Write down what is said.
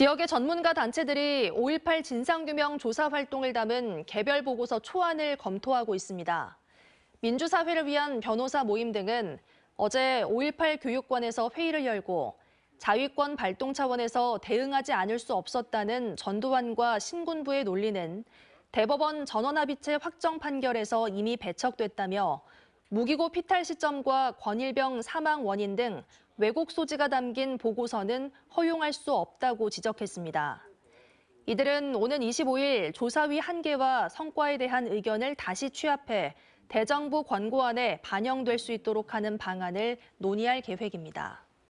지역의 전문가 단체들이 5.18 진상규명 조사 활동을 담은 개별 보고서 초안을 검토하고 있습니다. 민주사회를 위한 변호사 모임 등은 어제 5.18 교육관에서 회의를 열고 자위권 발동 차원에서 대응하지 않을 수 없었다는 전두환과 신군부의 논리는 대법원 전원합의체 확정 판결에서 이미 배척됐다며 무기고 피탈 시점과 권일병 사망 원인 등 왜곡 소지가 담긴 보고서는 허용할 수 없다고 지적했습니다. 이들은 오는 25일 조사위 한계와 성과에 대한 의견을 다시 취합해 대정부 권고안에 반영될 수 있도록 하는 방안을 논의할 계획입니다.